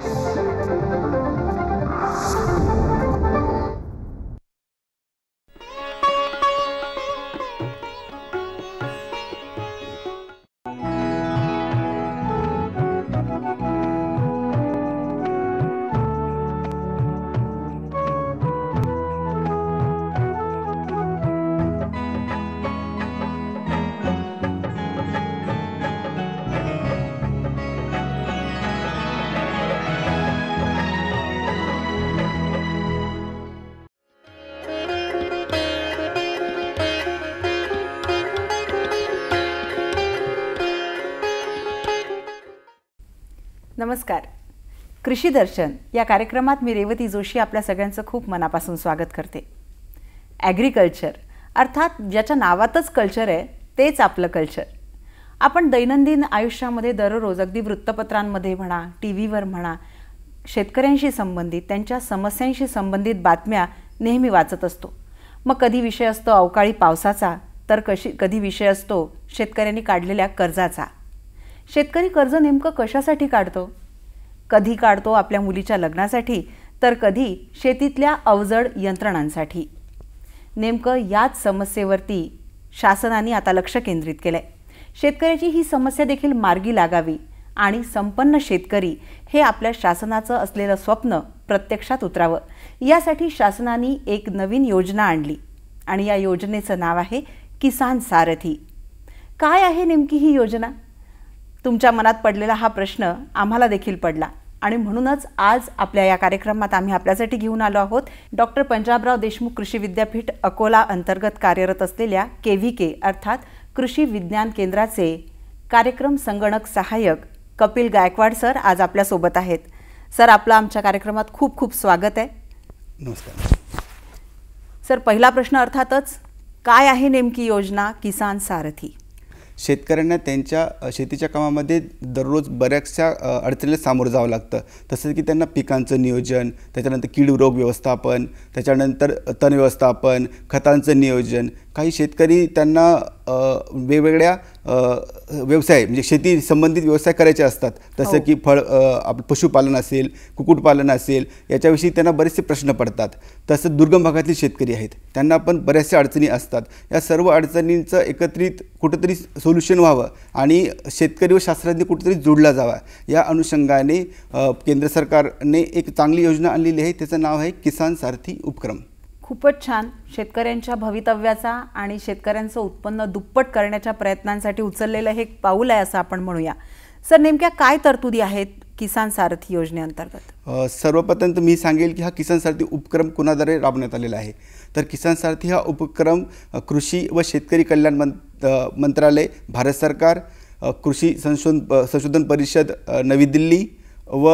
Thank you. नमस्कार कृषी दर्शन या कार्यक्रमात मी रेवती जोशी आपल्या सगळ्यांचं खूप मनापासून स्वागत करते ॲग्रिकल्चर अर्थात ज्याच्या नावातच कल्चर आहे तेच आपलं कल्चर आपण दैनंदिन आयुष्यामध्ये दररोज अगदी वृत्तपत्रांमध्ये म्हणा टी व्हीवर म्हणा शेतकऱ्यांशी संबंधित त्यांच्या समस्यांशी संबंधित बातम्या नेहमी वाचत असतो मग कधी विषय असतो अवकाळी पावसाचा तर कशी कधी विषय असतो शेतकऱ्यांनी काढलेल्या कर्जाचा शेतकरी कर्ज नेमकं कशासाठी काढतो कधी काढतो आपल्या मुलीच्या लग्नासाठी तर कधी शेतीतल्या अवजड यंत्रणांसाठी नेमकं याच समस्येवरती शासनाने आता लक्ष केंद्रित केलं आहे शेतकऱ्याची ही समस्या देखील मार्गी लागावी आणि संपन्न शेतकरी हे आपल्या शासनाचं असलेलं स्वप्न प्रत्यक्षात उतरावं यासाठी शासनाने एक नवीन योजना आणली आणि या योजनेचं नाव आहे किसान सारथी काय आहे नेमकी ही योजना तुमच्या मनात पडलेला हा प्रश्न आम्हाला देखील पडला आणि म्हणूनच आज आपल्या या कार्यक्रमात आम्ही आपल्यासाठी घेऊन आलो आहोत डॉक्टर पंजाबराव देशमुख कृषी विद्यापीठ अकोला अंतर्गत कार्यरत असलेल्या के व्ही के अर्थात कृषी विज्ञान केंद्राचे कार्यक्रम संगणक सहाय्यक कपिल गायकवाड सर आज आपल्यासोबत आहेत सर आपलं आमच्या कार्यक्रमात खूप खूप स्वागत आहे नमस्कार सर पहिला प्रश्न अर्थातच काय आहे नेमकी योजना किसान सारथी शेतकऱ्यांना त्यांच्या शेतीच्या कामामध्ये दररोज बऱ्याचशा अडचणीला सामोरं जावं लागतं तसंच की त्यांना पिकांचं नियोजन त्याच्यानंतर कीड रोग व्यवस्थापन त्याच्यानंतर तण व्यवस्थापन खतांचं नियोजन काही शेतकरी त्यांना वेगवेगळ्या व्यवसाय म्हणजे शेती संबंधित व्यवसाय करायचे असतात जसं हो. की फळ आप पशुपालन असेल कुक्कुटपालन असेल याच्याविषयी त्यांना बरेचसे प्रश्न पडतात तसं दुर्गम भागातील शेतकरी आहेत त्यांना पण बऱ्याचशा अडचणी असतात या सर्व अडचणींचं एकत्रित कुठंतरी सोल्युशन व्हावं आणि शेतकरी व शास्त्रज्ञ कुठंतरी जोडला जावा या अनुषंगाने केंद्र सरकारने एक चांगली योजना आणलेली आहे त्याचं नाव आहे किसान सारथी उपक्रम खूपच छान शेतकऱ्यांच्या भवितव्याचा आणि शेतकऱ्यांचं उत्पन्न दुप्पट करण्याच्या प्रयत्नांसाठी उचललेलं हे पाऊल आहे असं आपण म्हणूया सर नेमक्या काय तरतुदी आहेत किसान सारथी योजनेअंतर्गत सर्वप्रथम मी सांगेल की हा किसान सारथी उपक्रम कुणाद्वारे राबवण्यात आलेला आहे तर किसान सारथी हा उपक्रम कृषी व शेतकरी कल्याण मंत्रालय भारत सरकार कृषी संशोधन संशोधन परिषद नवी दिल्ली व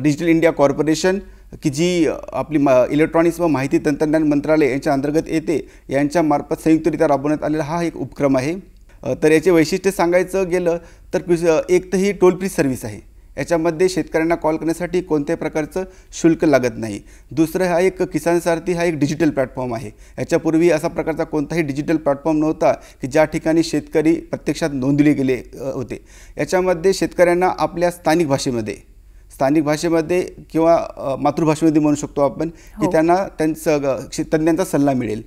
डिजिटल इंडिया कॉर्पोरेशन की जी आपली मा इलेक्ट्रॉनिक्स व माहिती तंत्रज्ञान मंत्रालय यांच्या अंतर्गत येते यांच्यामार्फत संयुक्तरित्या राबवण्यात आलेला हा एक उपक्रम आहे तर याचे वैशिष्ट्य सांगायचं गेलं तर एक तर ही टोल फ्री सर्व्हिस आहे याच्यामध्ये शेतकऱ्यांना कॉल करण्यासाठी कोणत्याही प्रकारचं शुल्क लागत नाही दुसरं हा एक किसान सारथी हा एक डिजिटल प्लॅटफॉर्म आहे याच्यापूर्वी असा प्रकारचा कोणताही डिजिटल प्लॅटफॉर्म नव्हता की ज्या ठिकाणी शेतकरी प्रत्यक्षात नोंदले गेले होते याच्यामध्ये शेतकऱ्यांना आपल्या स्थानिक भाषेमध्ये स्थानिक भाषेमध्ये किंवा मातृभाषेमध्ये म्हणू शकतो आपण की हो. त्यांना त्यांचं तज्ज्ञांचा सल्ला मिळेल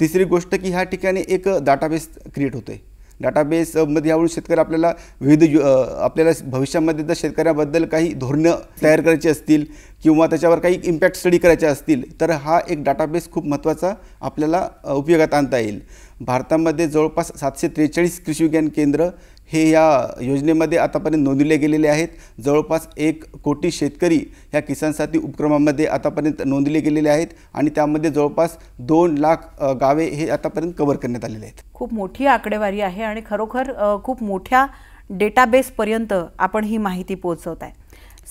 तिसरी गोष्ट की ह्या ठिकाणी एक डाटाबेस क्रिएट होतो आहे डाटाबेसमध्ये यावरून शेतकरी आपल्याला विविध आपल्याला भविष्यामध्ये जर शेतकऱ्याबद्दल काही धोरणं तयार करायची असतील किंवा त्याच्यावर काही इम्पॅक्ट स्टडी करायचे असतील तर हा एक डाटाबेस खूप महत्त्वाचा आपल्याला उपयोगात आणता येईल भारतामध्ये जवळपास सातशे त्रेचाळीस कृषी विज्ञान केंद्र हे या योजनेमध्ये आतापर्यंत नोंदले गेलेले आहेत जवळपास एक कोटी शेतकरी ह्या साथी उपक्रमामध्ये आतापर्यंत नोंदले गेलेले आहेत आणि त्यामध्ये जवळपास दोन लाख गावे हे आतापर्यंत कव्हर करण्यात आलेले आहेत खूप मोठी आकडेवारी आहे आणि खरोखर खूप मोठ्या डेटाबेसपर्यंत आपण ही माहिती पोचवत आहे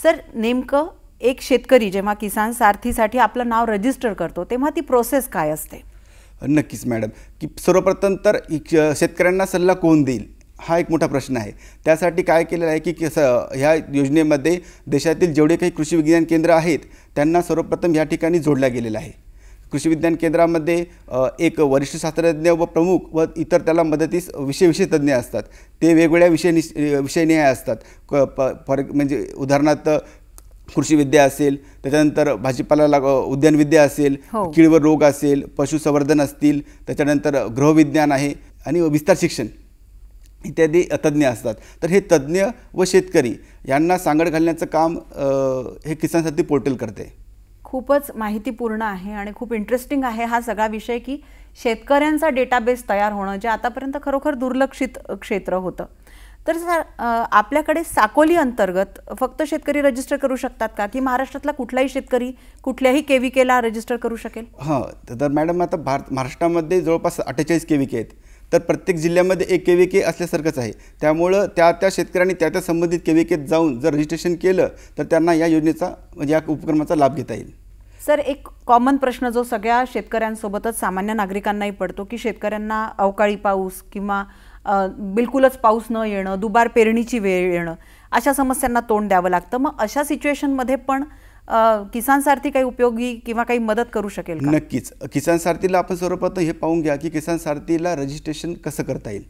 सर नेमकं एक शेतकरी जेव्हा किसान सारथीसाठी आपलं नाव रजिस्टर करतो तेव्हा ती प्रोसेस काय असते नक्कीच मॅडम की सर्वप्रथम तर शेतकऱ्यांना सल्ला कोण देईल हा एक मोठा प्रश्न आहे त्यासाठी काय केलेलं आहे की कसं ह्या योजनेमध्ये देशातील जेवढे काही कृषी विज्ञान केंद्र आहेत त्यांना सर्वप्रथम या ठिकाणी जोडला गेलेलं आहे कृषी विज्ञान केंद्रामध्ये एक वरिष्ठ शास्त्रज्ञ व प्रमुख व इतर त्याला मदतीस विषय तज्ञ असतात ते वेगवेगळ्या विषय निश असतात क प फॉर म्हणजे उदाहरणार्थ कृषीविद्या असेल त्याच्यानंतर भाजीपाला लाग उद्यानविद्या असेल हो. किळवर रोग असेल पशुसंवर्धन असतील त्याच्यानंतर गृहविज्ञान आहे आणि विस्तार शिक्षण इत्यादी तज्ज्ञ असतात तर हे तज्ज्ञ व शेतकरी यांना सांगड घालण्याचं काम हे किसान साथी पोर्टल करते खूपच माहितीपूर्ण आहे आणि खूप इंटरेस्टिंग आहे हा सगळा विषय की शेतकऱ्यांचा डेटाबेस तयार होणं जे आतापर्यंत खरोखर दुर्लक्षित क्षेत्र होतं तर सर आपल्याकडे साकोली अंतर्गत फक्त शेतकरी रजिस्टर करू शकतात का की महाराष्ट्रातला कुठलाही शेतकरी कुठल्याही केविकेला रजिस्टर करू शकेल हां तर मॅडम आता भारत महाराष्ट्रामध्ये जवळपास अठ्ठेचाळीस केविके आहेत तर प्रत्येक जिल्ह्यामध्ये एक के के असल्यासारखंच आहे त्यामुळं त्या त्या शेतकऱ्यांनी त्या त्या संबंधित के जाऊन जर रजिस्ट्रेशन केलं तर त्यांना या योजनेचा म्हणजे या उपक्रमाचा लाभ घेता येईल सर एक कॉमन प्रश्न जो सगळ्या शेतकऱ्यांसोबतच सामान्य नागरिकांनाही पडतो की शेतकऱ्यांना अवकाळी पाऊस किंवा बिलकुलच पाऊस न येणं दुबार पेरणीची वेळ येणं अशा समस्यांना तोंड द्यावं लागतं मग अशा सिच्युएशनमध्ये पण किसान सारथी काही उपयोगी किंवा काही मदत करू शकेल नक्कीच किसान सारथीला आपण सर्वप्रथम हे पाहून घ्या की किसान सारथीला रजिस्ट्रेशन कसं करता येईल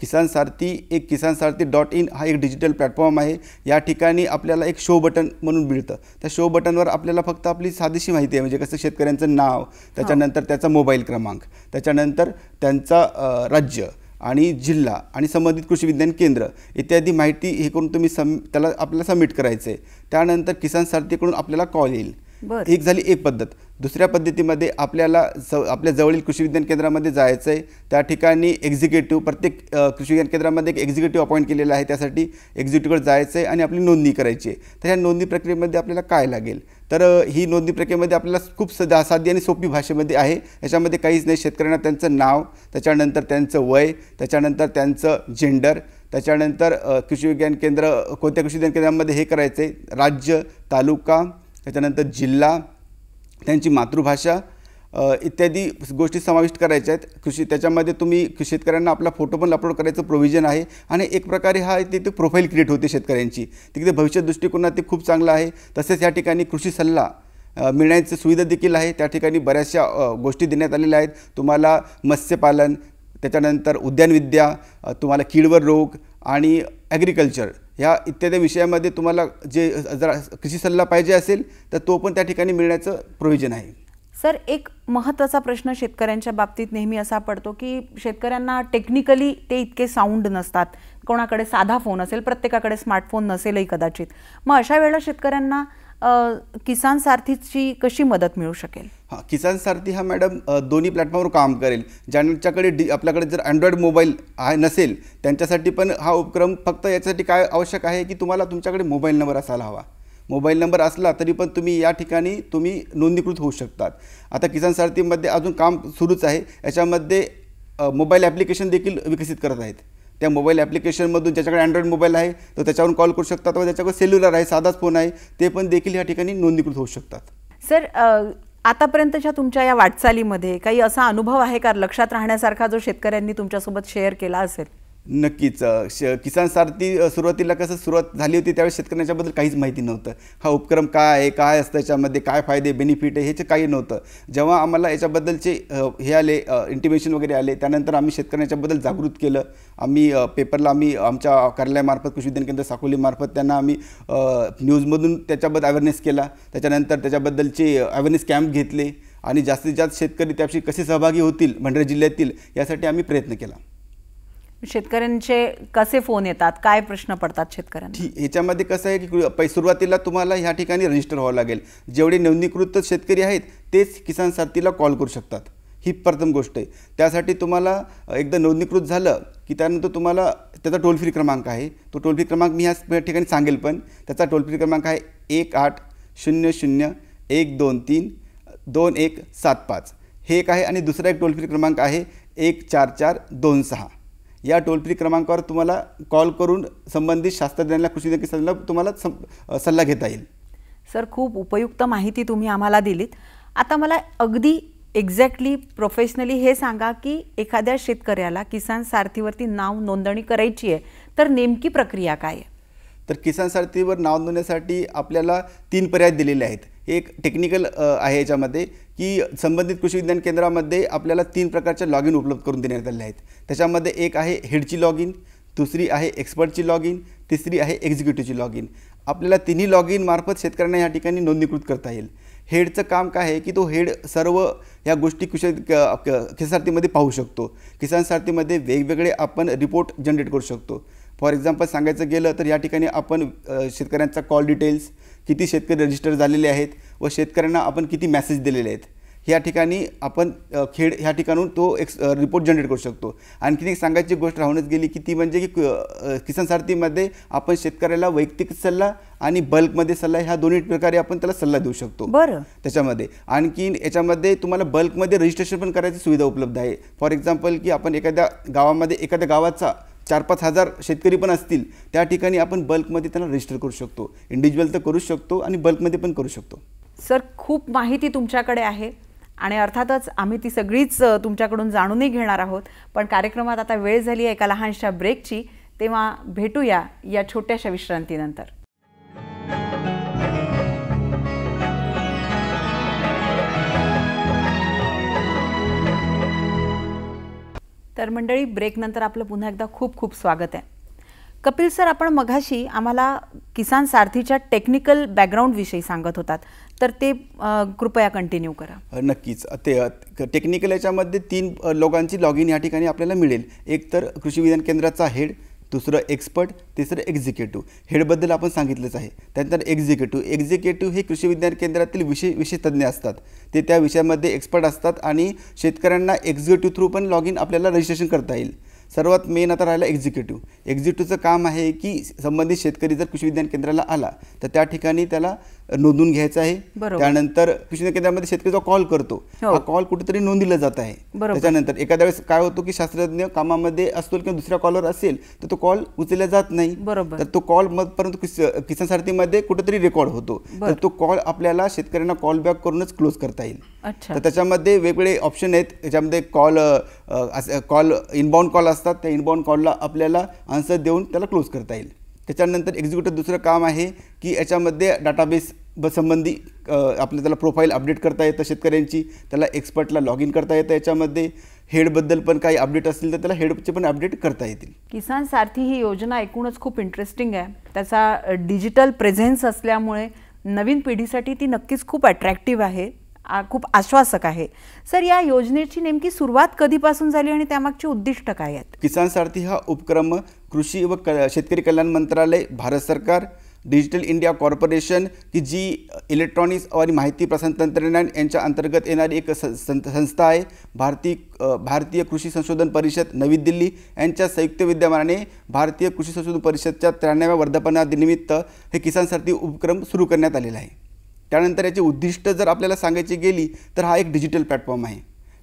किसान सारथी एक किसान सारथी डॉट इन हा एक डिजिटल प्लॅटफॉर्म आहे या ठिकाणी आपल्याला एक शो बटन म्हणून मिळतं त्या शो बटनवर आपल्याला फक्त आपली साधीशी माहिती आहे म्हणजे कसं शेतकऱ्यांचं नाव हो. त्याच्यानंतर त्याचा मोबाईल क्रमांक त्याच्यानंतर त्यांचा राज्य आणि जिल्हा आणि संबंधित कृषी विज्ञान केंद्र इत्यादी माहिती हे करून तुम्ही सम त्याला आपल्याला सबमिट करायचं आहे त्यानंतर किसान सारथीकडून आपल्याला कॉल येईल एक झाली एक पद्धत दुसऱ्या पद्धतीमध्ये आपल्याला जव आपल्या जवळील कृषी विज्ञान केंद्रामध्ये जायचं आहे त्या ठिकाणी एक्झिक्युटिव्ह प्रत्येक कृषी विज्ञान केंद्रामध्ये एक एक्झिक्युटिव्ह अपॉइंट केलेला आहे त्यासाठी एक्झिक्युटिव्हकडे जायचं आहे आणि आपली नोंदणी करायची आहे तर ह्या नोंदणी प्रक्रियेमध्ये आपल्याला काय लागेल तर ही नोंदणी प्रक्रियेमध्ये आपल्याला खूप सदा साधी आणि सोपी भाषेमध्ये आहे याच्यामध्ये काहीच नाही शेतकऱ्यांना त्यांचं नाव त्याच्यानंतर त्यांचं वय त्याच्यानंतर त्यांचं जेंडर त्याच्यानंतर कृषी विज्ञान केंद्र कोणत्या कृषी विज्ञान केंद्रामध्ये हे करायचं आहे राज्य तालुका त्याच्यानंतर जिल्हा त्यांची मातृभाषा इत्यादी गोष्टी समाविष्ट करायच्या आहेत कृषी त्याच्यामध्ये तुम्ही शेतकऱ्यांना आपला फोटो पण अपलोड करायचं प्रोव्हिजन आहे आणि एक प्रकारे हा तिथे प्रोफाईल क्रिएट होते शेतकऱ्यांची तिकडे भविष्य दृष्टिकोनात ते खूप चांगलं आहे तसेच या ठिकाणी कृषी सल्ला मिळण्याचं सुविधा देखील आहे त्या ठिकाणी बऱ्याचशा गोष्टी देण्यात आलेल्या आहेत तुम्हाला मत्स्यपालन त्याच्यानंतर उद्यानविद्या तुम्हाला किडवर रोग आणि ॲग्रिकल्चर ह्या इत्यादी विषयामध्ये तुम्हाला जे जरा कृषी सल्ला पाहिजे असेल तर तो पण त्या ठिकाणी मिळण्याचं प्रोव्हिजन आहे सर एक महत्त्वाचा प्रश्न शेतकऱ्यांच्या बाबतीत नेहमी असा पडतो की शेतकऱ्यांना टेक्निकली ते इतके साऊंड नसतात कोणाकडे साधा फोन असेल प्रत्येकाकडे स्मार्टफोन नसेलही कदाचित मग अशा वेळेला शेतकऱ्यांना किसान सारथीची कशी मदत मिळू शकेल हां किसान सारथी हा मॅडम दोन्ही प्लॅटफॉर्मवर काम करेल ज्यांच्याकडे डी आपल्याकडे जर अँड्रॉइड मोबाईल आहे नसेल त्यांच्यासाठी पण हा उपक्रम फक्त याच्यासाठी काय आवश्यक आहे की तुम्हाला तुमच्याकडे मोबाईल नंबर असायला हवा मोबाईल नंबर असला तरी पण तुम्ही या ठिकाणी तुम्ही नोंदणीकृत होऊ शकतात आता किसान सारथीमध्ये अजून काम सुरूच आहे याच्यामध्ये मोबाईल ॲप्लिकेशन देखील विकसित करत आहेत त्या मोबाईल ॲप्लिकेशनमधून ज्याच्याकडे अँड्रॉइड मोबाईल आहे तो त्याच्यावरून कॉल करू शकतात व ज्याच्याकडे सेल्युलर आहे साधाच फोन आहे ते पण देखील या ठिकाणी नोंदणीकृत होऊ शकतात सर आतापर्यंतच्या तुमच्या या वाटचालीमध्ये काही असा अनुभव आहे का लक्षात राहण्यासारखा जो शेतकऱ्यांनी तुमच्यासोबत शेअर केला असेल नक्कीच श किसान सारथी सुरुवातीला कसं सुरुवात झाली होती त्यावेळेस शेतकऱ्यांच्याबद्दल काहीच माहिती नव्हतं हा उपक्रम काय आहे काय असतं याच्यामध्ये काय फायदे बेनिफिट आहे ह्याचं काही नव्हतं जेव्हा आम्हाला याच्याबद्दलचे हे आले इंटिमेशन वगैरे आले त्यानंतर आम्ही शेतकऱ्यांच्याबद्दल जागृत केलं आम्ही पेपरला आम्ही आमच्या कार्यालयामार्फत कृषी विज्ञान केंद्र साकोलीमार्फत त्यांना आम्ही न्यूजमधून त्याच्याबद्दल अवेअरनेस केला त्याच्यानंतर त्याच्याबद्दलचे अवेअरनेस कॅम्प घेतले आणि जास्तीत जास्त शेतकरी त्याविषयी कसे सहभागी होतील भंडारा जिल्ह्यातील यासाठी आम्ही प्रयत्न केला शेतकऱ्यांचे कसे फोन येतात काय प्रश्न पडतात शेतकऱ्यांना ह्याच्यामध्ये कसं आहे की सुरुवातीला तुम्हाला ह्या ठिकाणी रजिस्टर व्हावं लागेल जेवढे नोंदणीकृत शेतकरी आहेत तेच किसान साथीला कॉल करू शकतात ही प्रथम गोष्ट आहे त्यासाठी तुम्हाला एकदा नोंदणीकृत झालं की त्यानंतर तुम्हाला त्याचा टोल फ्री क्रमांक आहे तो टोल फ्री क्रमांक मी ह्या ठिकाणी सांगेल पण त्याचा टोल फ्री क्रमांक आहे एक आठ शून्य शून्य एक दोन तीन दोन एक सात पाच हे एक आहे आणि दुसरा एक टोल फ्री क्रमांक आहे एक चार चार दोन सहा या टोल फ्री क्रमांकावर तुम्हाला कॉल करून संबंधित शास्त्रज्ञांना कृषी तुम्हाला सल्ला घेता येईल सर खूप उपयुक्त माहिती तुम्ही आम्हाला दिलीत आता मला अगदी एक्झॅक्टली प्रोफेशनली हे सांगा की एखाद्या शेतकऱ्याला किसान सारथीवरती नाव नोंदणी करायची आहे तर नेमकी प्रक्रिया काय आहे तर किसान सारथीवर नाव नोंदवण्यासाठी आपल्याला तीन पर्याय दिलेले आहेत एक टेक्निकल आहे याच्यामध्ये की संबंधित कृषी विज्ञान केंद्रामध्ये आपल्याला तीन प्रकारच्या लॉग इन उपलब्ध करून देण्यात आले आहेत त्याच्यामध्ये एक आहे हेडची लॉग इन दुसरी आहे एक्सपर्टची लॉग इन तिसरी आहे एक्झिक्युटिव्हची लॉग इन आपल्याला तिन्ही लॉग इन मार्फत शेतकऱ्यांना या ठिकाणी नोंदणीकृत करता येईल हेडचं काम काय आहे की तो हेड सर्व या गोष्टी कृषी किसान सारथीमध्ये पाहू शकतो किसान सारथीमध्ये वेगवेगळे आपण रिपोर्ट जनरेट करू शकतो फॉर एक्झाम्पल सांगायचं गेलं तर या ठिकाणी आपण शेतकऱ्यांचा कॉल डिटेल्स किती शेतकरी रजिस्टर झालेले आहेत व शेतकऱ्यांना आपण किती मेसेज दिलेले आहेत ह्या ठिकाणी आपण खेड ह्या ठिकाणून तो एक रिपोर्ट जनरेट करू शकतो आणखी एक सांगायची गोष्ट राहूनच गेली की ती म्हणजे की किसान सारथीमध्ये आपण शेतकऱ्याला वैयक्तिक सल्ला आणि बल्कमध्ये सल्ला ह्या दोन्ही प्रकारे आपण त्याला सल्ला देऊ शकतो बरं त्याच्यामध्ये आणखीन याच्यामध्ये तुम्हाला बल्कमध्ये रजिस्ट्रेशन पण करायची सुविधा उपलब्ध आहे फॉर एक्झाम्पल की आपण एखाद्या गावामध्ये एखाद्या गावाचा चार पाच हजार शेतकरी पण असतील त्या ठिकाणी आपण बल्कमध्ये त्यांना रजिस्टर करू शकतो इंडिव्हिज्युअल तर करू शकतो आणि बल्कमध्ये पण करू शकतो सर खूप माहिती तुमच्याकडे आहे आणि अर्थातच आम्ही ती सगळीच तुमच्याकडून जाणूनही घेणार आहोत पण कार्यक्रमात आता वेळ झाली आहे एका लहानशा ब्रेकची तेव्हा भेटूया या छोट्याशा विश्रांतीनंतर तर मंडळी ब्रेकनंतर आपलं पुन्हा एकदा खूप खूप स्वागत आहे कपिल सर आपण मघाशी आम्हाला किसान सारथीच्या टेक्निकल बॅकग्राऊंडविषयी सांगत होतात तर ते कृपया कंटिन्यू करा नक्कीच ते टेक्निकल याच्यामध्ये तीन लोकांची लॉग इन या ठिकाणी आपल्याला मिळेल एक तर कृषी विज्ञान केंद्राचा हेड दुसरं एक्सपर्ट तिसरं एक्झिक्युटिव्ह हेडबद्दल आपण सांगितलंच आहे त्यानंतर एक्झिक्युटिव्ह एक्झिक्युटिव्ह हे कृषी विज्ञान केंद्रातील विशेष विषयतज्ञ असतात ते त्या विषयामध्ये एक्सपर्ट असतात आणि शेतकऱ्यांना एक्झिक्युटिव्ह थ्रू पण लॉग इन आपल्याला रजिस्ट्रेशन करता येईल सर्वात मेन आता राहिला एक्झिक्युटिव्ह एक्झिक्युटिव्हचं काम आहे की संबंधित शेतकरी जर कृषी विज्ञान केंद्राला आला तर त्या ठिकाणी त्याला नोंदून घ्यायचं आहे त्यानंतर कृषी केंद्रामध्ये शेतकरी जो कॉल करतो हो. हा कॉल कुठेतरी नोंदला जात आहे त्याच्यानंतर एखाद्या वेळेस काय होतो की शास्त्रज्ञ कामामध्ये असतो किंवा दुसऱ्या कॉलवर असेल तर तो कॉल उचलला जात नाही तर तो कॉल परंतु किसान सारथीमध्ये कुठेतरी रेकॉर्ड होतो तर तो कॉल आपल्याला शेतकऱ्यांना कॉल बॅक करूनच क्लोज करता येईल तर त्याच्यामध्ये वेगवेगळे ऑप्शन आहेत त्याच्यामध्ये कॉल कॉल इनबाउंड कॉल असतात त्या इनबाउंड कॉलला आपल्याला आन्सर देऊन त्याला क्लोज करता येईल त्याच्यानंतर एक्झिक्युटिव्ह दुसरं काम आहे की याच्यामध्ये डाटाबेस ब संबंधी आपल्या त्याला प्रोफाईल अपडेट करता येतं शेतकऱ्यांची त्याला एक्सपर्टला लॉग इन करता येतं याच्यामध्ये हेडबद्दल पण काही अपडेट असतील तर त्याला हेडचे पण अपडेट करता येतील किसान सारथी ही योजना एकूणच खूप इंटरेस्टिंग आहे त्याचा डिजिटल प्रेझेन्स असल्यामुळे नवीन पिढीसाठी ती नक्कीच खूप अट्रॅक्टिव्ह आहे खूप आश्वासक आहे सर या योजनेची नेमकी सुरुवात कधीपासून झाली आणि त्यामागची उद्दिष्ट काय आहेत किसान सारथी हा उपक्रम कृषी व क शेतकरी कल्याण मंत्रालय भारत सरकार डिजिटल इंडिया कॉर्पोरेशन की जी इलेक्ट्रॉनिक्स आणि माहिती प्रसारण तंत्रज्ञान यांच्या अंतर्गत येणारी एक संस्था आहे भारतीय भारतीय कृषी संशोधन परिषद नवी दिल्ली यांच्या संयुक्त विद्यमानाने भारतीय कृषी संशोधन परिषदच्या त्र्याण्णव्या वर्धापनादिनिमित्त हे किसान सर्ती उपक्रम सुरू करण्यात आलेला आहे त्यानंतर याची उद्दिष्ट जर आपल्याला सांगायची गेली तर हा एक डिजिटल प्लॅटफॉर्म आहे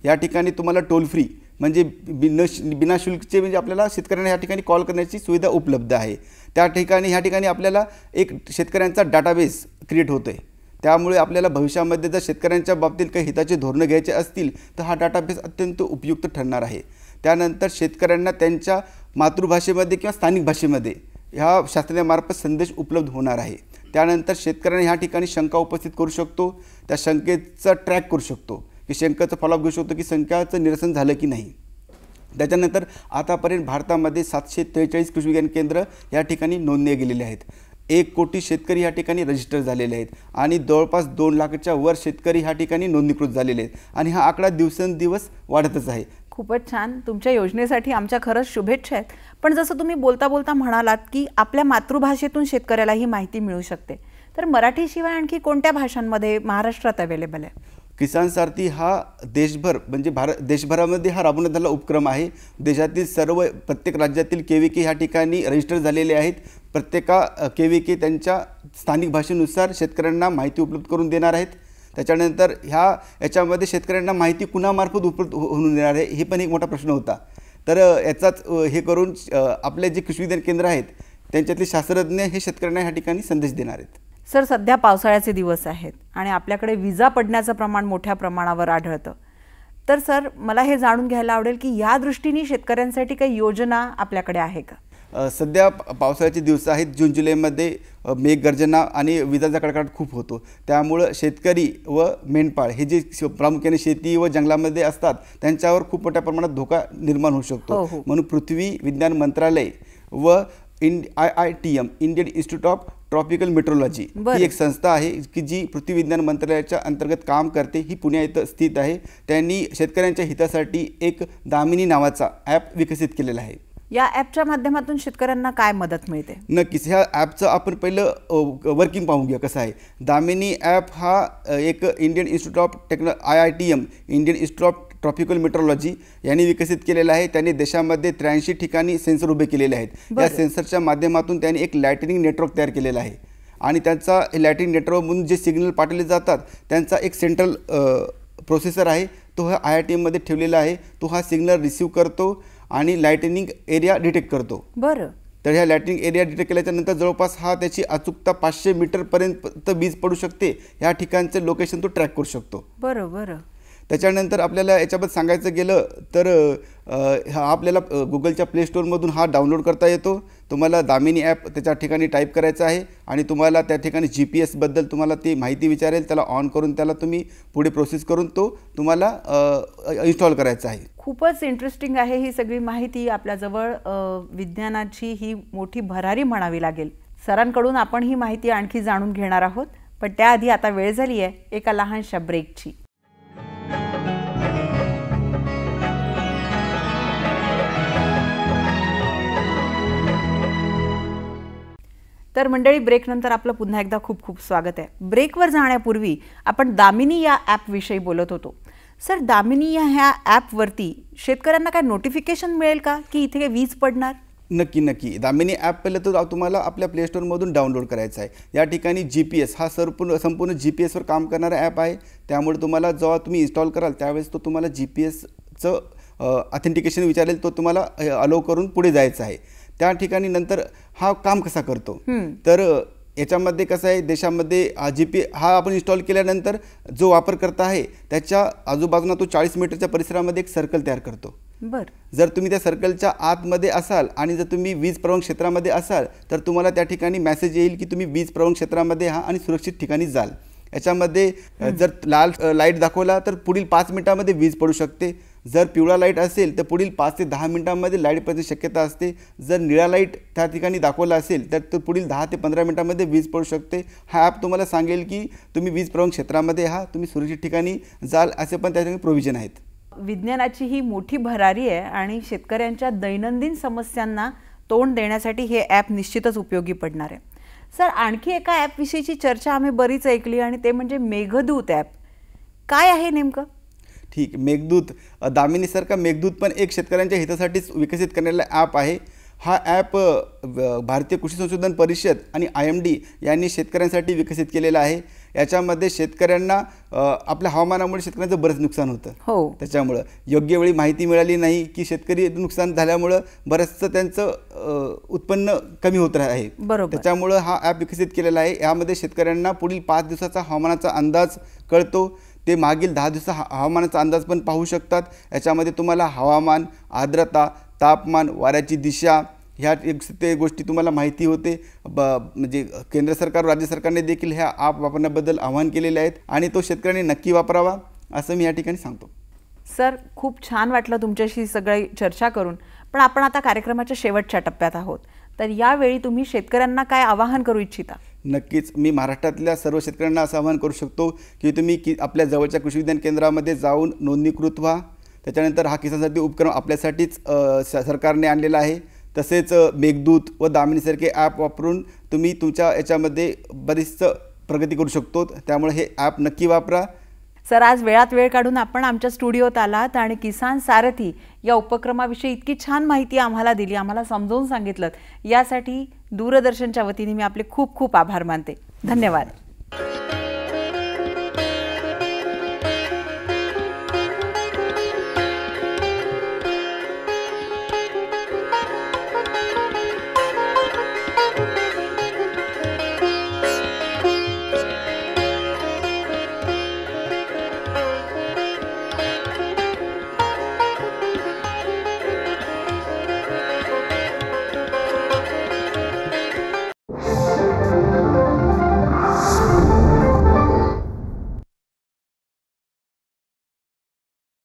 या ठिकाणी तुम्हाला टोल फ्री म्हणजे बिनश बिनाशुल्कचे म्हणजे आपल्याला शेतकऱ्यांना या ठिकाणी कॉल करण्याची सुविधा उपलब्ध आहे त्या ठिकाणी ह्या ठिकाणी आपल्याला एक शेतकऱ्यांचा डाटाबेस क्रिएट होतो आहे त्यामुळे आपल्याला भविष्यामध्ये जर शेतकऱ्यांच्या बाबतीत काही हिताचे धोरणं घ्यायचे असतील तर हा डाटाबेस अत्यंत उपयुक्त ठरणार आहे त्यानंतर शेतकऱ्यांना त्यांच्या मातृभाषेमध्ये किंवा स्थानिक भाषेमध्ये ह्या शास्त्रज्ञामार्फत संदेश उपलब्ध होणार आहे त्यानंतर शेतकऱ्यांना ह्या ठिकाणी शंका उपस्थित करू शकतो त्या शंकेचा ट्रॅक करू शकतो की शंकाचं फॉलोअप घेऊ शकतो की शंकाचं निरसन झालं की नाही त्याच्यानंतर आतापर्यंत भारतामध्ये सातशे त्रेचाळीस कृषी विज्ञान केंद्र या ठिकाणी नोंदले गेलेले आहेत एक कोटी शेतकरी या ठिकाणी रजिस्टर झालेले आहेत आणि जवळपास दोन लाखच्या वर शेतकरी ह्या ठिकाणी नोंदणीकृत झालेले आहेत आणि हा आकडा दिवसेंदिवस वाढतच आहे खूपच छान तुमच्या योजनेसाठी आमच्या खरंच शुभेच्छा आहेत पण जसं तुम्ही बोलता बोलता म्हणालात की आपल्या मातृभाषेतून शेतकऱ्याला ही माहिती मिळू शकते तर मराठीशिवाय आणखी कोणत्या भाषांमध्ये महाराष्ट्रात अवेलेबल आहे किसान सारथी हा देशभर म्हणजे भारत देशभरामध्ये हा राबवण्यात आलेला उपक्रम आहे देशातील सर्व प्रत्येक राज्यातील के व्ही के ह्या ठिकाणी रजिस्टर झालेले आहेत प्रत्येका के व्ही के त्यांच्या स्थानिक भाषेनुसार शेतकऱ्यांना माहिती उपलब्ध करून देणार आहेत त्याच्यानंतर ह्या याच्यामध्ये शेतकऱ्यांना माहिती कुणामार्फत उपलब्ध हो-, होऊन देणार आहे हे पण एक मोठा प्रश्न होता तर याचाच हे करून आपले जे कृषी विज्ञान केंद्र आहेत त्यांच्यातले शास्त्रज्ञ हे शेतकऱ्यांना ह्या ठिकाणी संदेश देणार आहेत सर सध्या पावसाळ्याचे दिवस आहेत आणि आपल्याकडे विजा पडण्याचं प्रमाण मोठ्या प्रमाणावर आढळतं तर सर मला हे जाणून घ्यायला आवडेल की या दृष्टीने शेतकऱ्यांसाठी काही योजना आपल्याकडे आहे का सध्या पावसाळ्याचे दिवस आहेत जून जुलैमध्ये मेघगर्जना आणि विजांचा कडकडाट खूप होतो त्यामुळं शेतकरी व मेंढपाळ हे जे प्रामुख्याने शेती व जंगलामध्ये असतात त्यांच्यावर खूप मोठ्या प्रमाणात धोका निर्माण होऊ शकतो हो, हो. म्हणून पृथ्वी विज्ञान मंत्रालय व इंड I I T M Indian Institute of Tropical meteorology ही एक संस्था आहे की जी पृथ्वी विज्ञान मंत्रालयाच्या अंतर्गत काम करते ही पुण्या इथं स्थित आहे त्यांनी शेतकऱ्यांच्या हितासाठी एक दामिनी नावाचा ॲप विकसित केलेला आहे या ॲपच्या माध्यमातून शेतकऱ्यांना काय मदत मिळते नक्कीच ह्या ॲपचं आपण पहिलं वर्किंग पाहू घ्या कसं आहे दामिनी ॲप हा एक इंडियन इन्स्टिट्यूट ऑफ टेक्नॉल I I T M Indian Institute of Tropical meteorology यांनी विकसित केलेलं आहे त्यांनी देशामध्ये त्र्याऐंशी ठिकाणी सेन्सर उभे केलेले आहेत या सेन्सरच्या माध्यमातून त्यांनी एक लायटनिंग नेटवर्क तयार केलेला आहे आणि त्यांचा नेटवर्क नेटवर्कमधून जे सिग्नल पाठवले जातात त्यांचा एक सेंट्रल प्रोसेसर आहे तो हा आय आय टी एममध्ये ठेवलेला आहे तो हा सिग्नल रिसीव्ह करतो आणि लायटनिंग एरिया डिटेक्ट करतो बरं तर ह्या लॅटिंग एरिया डिटेक्ट केल्याच्यानंतर जवळपास हा त्याची अचूकता पाचशे मीटरपर्यंत वीज पडू शकते ह्या ठिकाणचं लोकेशन तो ट्रॅक करू शकतो बरोबर त्याच्यानंतर आपल्याला याच्याबद्दल सांगायचं गेलं तर हा आपल्याला गुगलच्या प्ले स्टोअरमधून हा डाउनलोड करता येतो तुम्हाला दामिनी ॲप त्याच्या ठिकाणी टाईप करायचं आहे आणि तुम्हाला त्या ठिकाणी जी पी एसबद्दल तुम्हाला ती माहिती विचारेल त्याला ऑन करून त्याला तुम्ही पुढे प्रोसेस करून तो तुम्हाला इन्स्टॉल करायचा आहे खूपच इंटरेस्टिंग आहे ही सगळी माहिती आपल्याजवळ विज्ञानाची ही मोठी भरारी म्हणावी लागेल सरांकडून आपण ही माहिती आणखी जाणून घेणार आहोत पण त्याआधी आता वेळ झाली आहे एका लहानशा ब्रेकची तर मंडळी ब्रेकनंतर आपलं पुन्हा एकदा खूप खूप स्वागत आहे ब्रेकवर जाण्यापूर्वी आपण दामिनी या ॲपविषयी बोलत होतो सर दामिनी या ह्या ॲपवरती शेतकऱ्यांना काय नोटिफिकेशन मिळेल का की इथे काही वीज पडणार नक्की नक्की दामिनी ॲप पहिले तर तुम्हाला आपल्या प्ले प्लेस्टोरमधून डाउनलोड करायचा आहे या ठिकाणी जी पी एस हा संपूर्ण संपूर्ण जी पी एसवर काम करणारा ॲप आहे त्यामुळे तुम्हाला जेव्हा तुम्ही इन्स्टॉल कराल त्यावेळेस तो तुम्हाला जी पी एसचं ऑथेंटिकेशन विचारेल तो तुम्हाला अलो करून पुढे जायचं आहे त्या ठिकाणी नंतर हा काम कसा करतो तर याच्यामध्ये कसं आहे देशामध्ये जी पी हा आपण इन्स्टॉल केल्यानंतर जो वापरकर्ता आहे त्याच्या आजूबाजूला तो चाळीस मीटरच्या परिसरामध्ये एक सर्कल तयार करतो बर जर तुम्ही त्या सर्कलच्या आतमध्ये असाल आणि जर तुम्ही वीज प्रवण क्षेत्रामध्ये असाल तर तुम्हाला त्या ठिकाणी मेसेज येईल की तुम्ही वीज प्रवण क्षेत्रामध्ये हा आणि सुरक्षित ठिकाणी जाल याच्यामध्ये जर लाल लाईट दाखवला तर पुढील पाच मिनिटामध्ये वीज पडू शकते जर पिवळा लाईट असेल तर पुढील पाच ते दहा मिनिटांमध्ये लाईट पडण्याची शक्यता असते जर निळा लाईट त्या ठिकाणी दाखवला असेल तर तो पुढील दहा ते पंधरा मिनिटांमध्ये वीज पडू शकते हा ॲप तुम्हाला सांगेल की तुम्ही वीज प्रवण क्षेत्रामध्ये हा तुम्ही सुरक्षित ठिकाणी जाल असे पण त्या ठिकाणी प्रोव्हिजन आहेत विज्ञानाची ही मोठी भरारी आहे आणि शेतकऱ्यांच्या दैनंदिन समस्यांना तोंड देण्यासाठी हे ॲप निश्चितच उपयोगी पडणार आहे सर आणखी एका ॲपविषयीची चर्चा आम्ही बरीच ऐकली आणि ते म्हणजे मेघदूत ॲप काय आहे नेमकं ठीक मेघदूत दामिनीसारखा मेघदूत पण एक शेतकऱ्यांच्या हितासाठीच विकसित करण्याला ॲप आहे हा ॲप भारतीय कृषी संशोधन परिषद आणि आय एम डी यांनी शेतकऱ्यांसाठी विकसित केलेला आहे याच्यामध्ये शेतकऱ्यांना आपल्या हवामानामुळे शेतकऱ्यांचं बरंच नुकसान होतं हो त्याच्यामुळं योग्य वेळी माहिती मिळाली नाही की शेतकरी नुकसान झाल्यामुळं बरंचसं त्यांचं उत्पन्न कमी होत आहे बरोबर त्याच्यामुळं हा ॲप विकसित केलेला आहे यामध्ये शेतकऱ्यांना पुढील पाच दिवसाचा हवामानाचा अंदाज कळतो ते मागील दहा दिवसा हवामानाचा अंदाज पण पाहू शकतात याच्यामध्ये तुम्हाला हवामान आर्द्रता तापमान वाऱ्याची दिशा ह्या एक ते गोष्टी तुम्हाला माहिती होते ब म्हणजे केंद्र सरकार राज्य सरकारने देखील ह्या ॲप वापरण्याबद्दल आवाहन केलेले आहेत आणि तो शेतकऱ्यांनी नक्की वापरावा असं मी या ठिकाणी सांगतो सर खूप छान वाटलं तुमच्याशी सगळी चर्चा करून पण आपण आता कार्यक्रमाच्या शेवटच्या टप्प्यात आहोत तर यावेळी तुम्ही शेतकऱ्यांना काय आवाहन करू इच्छिता नक्कीच मी महाराष्ट्रातल्या सर्व शेतकऱ्यांना असं आवाहन करू शकतो की तुम्ही कि आपल्या जवळच्या कृषी विज्ञान केंद्रामध्ये जाऊन नोंदणीकृत व्हा त्याच्यानंतर हा किसानसाठी उपक्रम आपल्यासाठीच सरकारने आणलेला आहे तसेच मेघदूत व दामिनीसारखे ॲप वापरून तुम्ही तुमच्या याच्यामध्ये बरीचसं प्रगती करू शकतो त्यामुळे हे ॲप नक्की वापरा सर आज वेळात वेळ काढून आपण आमच्या स्टुडिओत आलात आणि किसान सारथी या उपक्रमाविषयी इतकी छान माहिती आम्हाला दिली आम्हाला समजावून सांगितलं यासाठी दूरदर्शनच्या वतीने मी आपले खूप खूप आभार मानते धन्यवाद